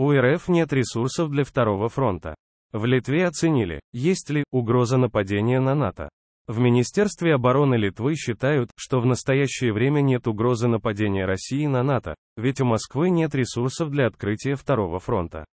У РФ нет ресурсов для второго фронта. В Литве оценили, есть ли угроза нападения на НАТО. В Министерстве обороны Литвы считают, что в настоящее время нет угрозы нападения России на НАТО, ведь у Москвы нет ресурсов для открытия второго фронта.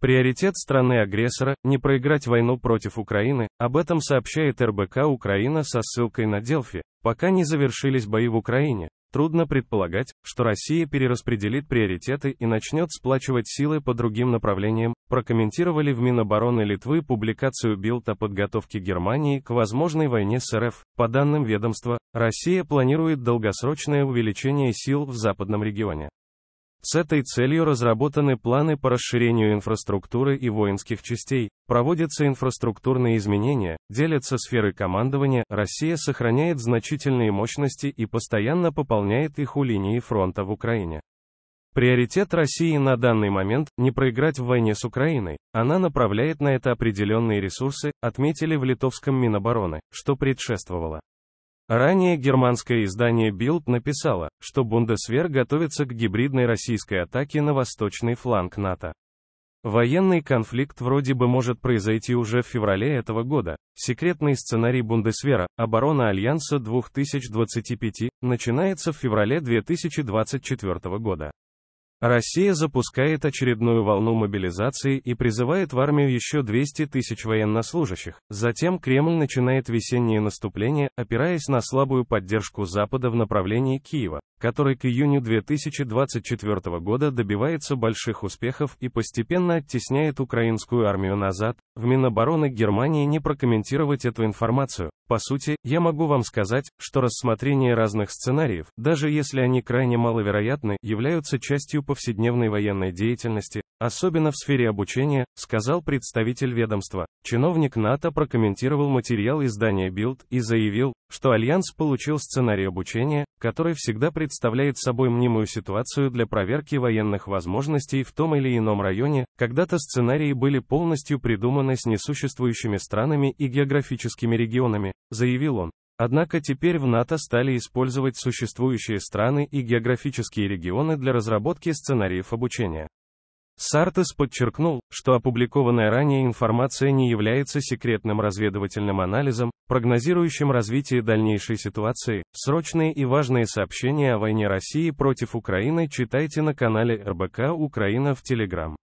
Приоритет страны-агрессора – не проиграть войну против Украины, об этом сообщает РБК Украина со ссылкой на Делфи, пока не завершились бои в Украине, Трудно предполагать, что Россия перераспределит приоритеты и начнет сплачивать силы по другим направлениям, прокомментировали в Минобороны Литвы публикацию Билд о подготовке Германии к возможной войне с РФ. По данным ведомства, Россия планирует долгосрочное увеличение сил в западном регионе. С этой целью разработаны планы по расширению инфраструктуры и воинских частей, проводятся инфраструктурные изменения, делятся сферы командования, Россия сохраняет значительные мощности и постоянно пополняет их у линии фронта в Украине. Приоритет России на данный момент – не проиграть в войне с Украиной. Она направляет на это определенные ресурсы, отметили в литовском Минобороны, что предшествовало. Ранее германское издание Bild написало, что Бундесвер готовится к гибридной российской атаке на восточный фланг НАТО. Военный конфликт вроде бы может произойти уже в феврале этого года. Секретный сценарий Бундесвера, оборона Альянса 2025, начинается в феврале 2024 года. Россия запускает очередную волну мобилизации и призывает в армию еще 200 тысяч военнослужащих. Затем Кремль начинает весеннее наступление, опираясь на слабую поддержку Запада в направлении Киева который к июню 2024 года добивается больших успехов и постепенно оттесняет украинскую армию назад, в Минобороны Германии не прокомментировать эту информацию. По сути, я могу вам сказать, что рассмотрение разных сценариев, даже если они крайне маловероятны, являются частью повседневной военной деятельности, особенно в сфере обучения, сказал представитель ведомства. Чиновник НАТО прокомментировал материал издания Билд и заявил, что Альянс получил сценарий обучения, который всегда представляет собой мнимую ситуацию для проверки военных возможностей в том или ином районе, когда-то сценарии были полностью придуманы с несуществующими странами и географическими регионами, заявил он. Однако теперь в НАТО стали использовать существующие страны и географические регионы для разработки сценариев обучения. Сартес подчеркнул, что опубликованная ранее информация не является секретным разведывательным анализом, прогнозирующим развитие дальнейшей ситуации. Срочные и важные сообщения о войне России против Украины читайте на канале РБК Украина в Телеграм.